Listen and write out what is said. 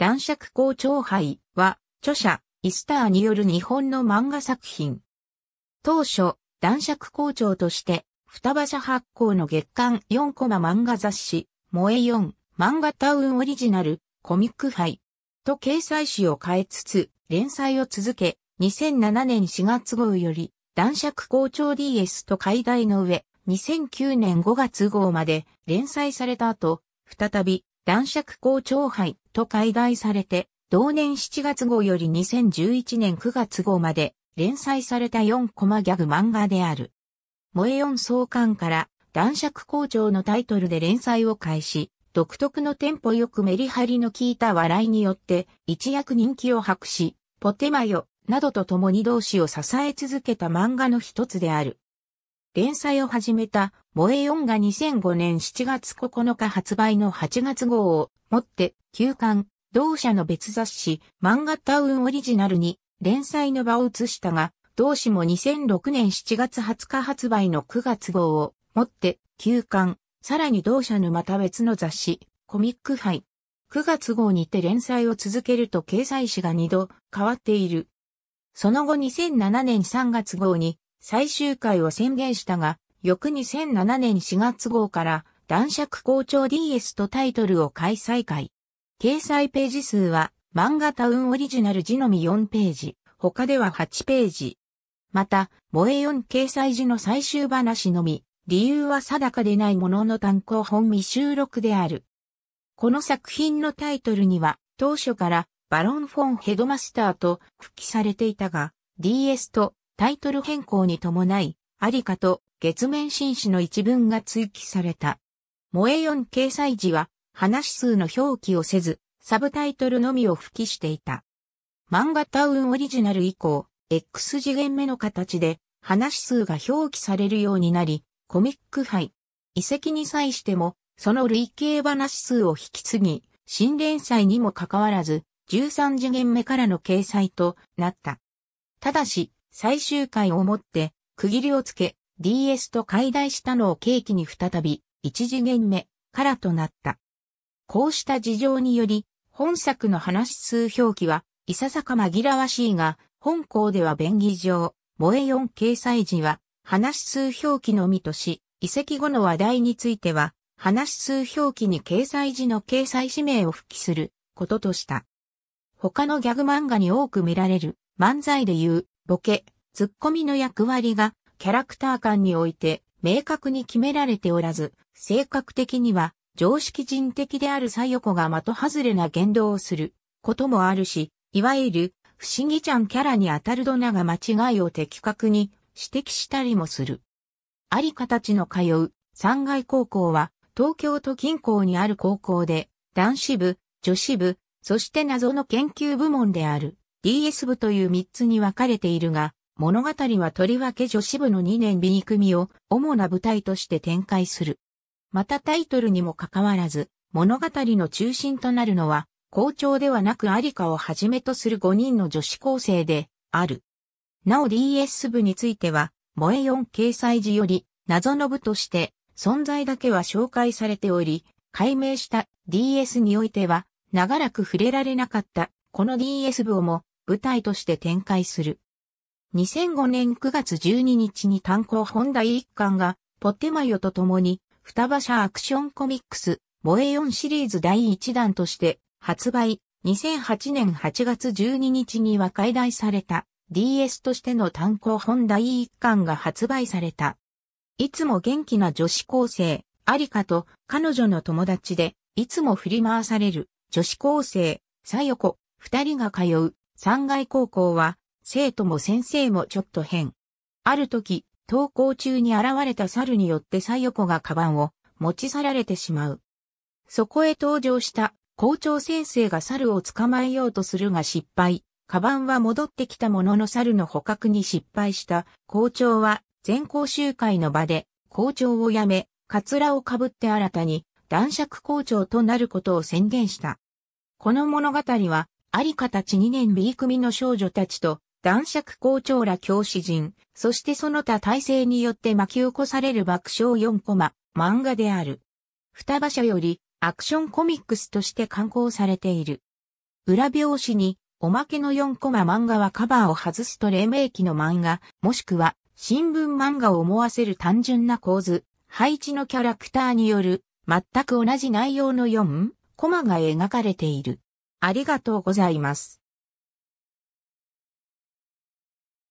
男爵校長杯は、著者、イスターによる日本の漫画作品。当初、男爵校長として、双葉社発行の月刊4コマ漫画雑誌、萌え4漫画タウンオリジナルコミック杯と掲載誌を変えつつ、連載を続け、2007年4月号より、男爵校長 DS と解題の上、2009年5月号まで連載された後、再び、男爵校長杯と改題されて、同年7月号より2011年9月号まで連載された4コマギャグ漫画である。萌え4創刊から男爵校長のタイトルで連載を開始、独特のテンポよくメリハリの効いた笑いによって一躍人気を博し、ポテマヨなどと共に同志を支え続けた漫画の一つである。連載を始めた萌え4が2005年7月9日発売の8月号をもって、休刊、同社の別雑誌、漫画タウンオリジナルに連載の場を移したが、同誌も2006年7月20日発売の9月号をもって、休刊、さらに同社のまた別の雑誌、コミック杯。9月号にて連載を続けると掲載誌が2度変わっている。その後2007年3月号に最終回を宣言したが、翌2007年4月号から男爵校長 DS とタイトルを開催会。掲載ページ数は漫画タウンオリジナル字のみ4ページ、他では8ページ。また、萌え4掲載時の最終話のみ、理由は定かでないものの単行本未収録である。この作品のタイトルには、当初からバロン・フォン・ヘドマスターと復帰されていたが、DS とタイトル変更に伴い、アリカと月面紳士の一文が追記された。萌え4掲載時は、話数の表記をせず、サブタイトルのみを付記していた。漫画タウンオリジナル以降、X 次元目の形で、話数が表記されるようになり、コミック杯、遺跡に際しても、その累計話数を引き継ぎ、新連載にもかかわらず、13次元目からの掲載となった。ただし、最終回をもって、区切りをつけ、DS と解題したのを契機に再び、一次元目からとなった。こうした事情により、本作の話数表記は、いささか紛らわしいが、本校では便宜上、萌え4掲載時は、話数表記のみとし、遺跡後の話題については、話数表記に掲載時の掲載指名を復帰することとした。他のギャグ漫画に多く見られる漫才で言う、ボケ、ツッコミの役割がキャラクター間において明確に決められておらず、性格的には常識人的である左横が的外れな言動をすることもあるし、いわゆる不思議ちゃんキャラに当たるドナが間違いを的確に指摘したりもする。あり形の通う三階高校は東京都近郊にある高校で男子部、女子部、そして謎の研究部門である DS 部という3つに分かれているが、物語はとりわけ女子部の2年 B 組を主な舞台として展開する。またタイトルにもかかわらず、物語の中心となるのは、校長ではなくアリカをはじめとする5人の女子高生で、ある。なお DS 部については、萌え4掲載時より、謎の部として、存在だけは紹介されており、解明した DS においては、長らく触れられなかった、この DS 部をも、舞台として展開する。2005年9月12日に単行本第1巻が、ポッテマヨと共に、双葉社アクションコミックス、萌え4シリーズ第1弾として発売、2008年8月12日には解題された DS としての単行本第1巻が発売された。いつも元気な女子高生、アリカと彼女の友達で、いつも振り回される女子高生、サヨコ、二人が通う、三階高校は、生徒も先生もちょっと変。ある時、登校中に現れた猿によって左横がカバンを持ち去られてしまう。そこへ登場した校長先生が猿を捕まえようとするが失敗。カバンは戻ってきたものの猿の捕獲に失敗した校長は全校集会の場で校長を辞め、カツラをかぶって新たに男爵校長となることを宣言した。この物語は、ありかたち2年 B 組の少女たちと男爵校長ら教師陣、そしてその他体制によって巻き起こされる爆笑4コマ、漫画である。双葉社より、アクションコミックスとして刊行されている。裏表紙に、おまけの4コマ漫画はカバーを外すと黎明期の漫画、もしくは、新聞漫画を思わせる単純な構図、配置のキャラクターによる、全く同じ内容の4コマが描かれている。ありがとうございます。